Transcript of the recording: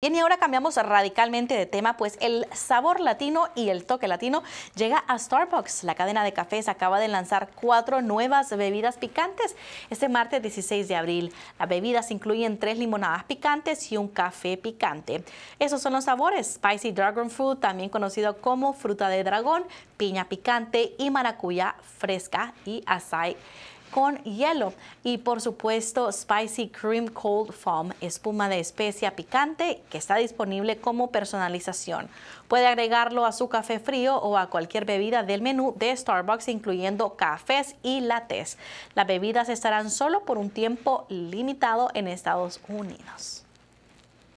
Bien, y ahora cambiamos radicalmente de tema, pues el sabor latino y el toque latino llega a Starbucks. La cadena de cafés acaba de lanzar cuatro nuevas bebidas picantes este martes 16 de abril. Las bebidas incluyen tres limonadas picantes y un café picante. Esos son los sabores, Spicy Dragon Fruit, también conocido como fruta de dragón, piña picante y maracuya fresca y asai con hielo y por supuesto Spicy Cream Cold Foam, espuma de especia picante que está disponible como personalización. Puede agregarlo a su café frío o a cualquier bebida del menú de Starbucks, incluyendo cafés y lates. Las bebidas estarán solo por un tiempo limitado en Estados Unidos.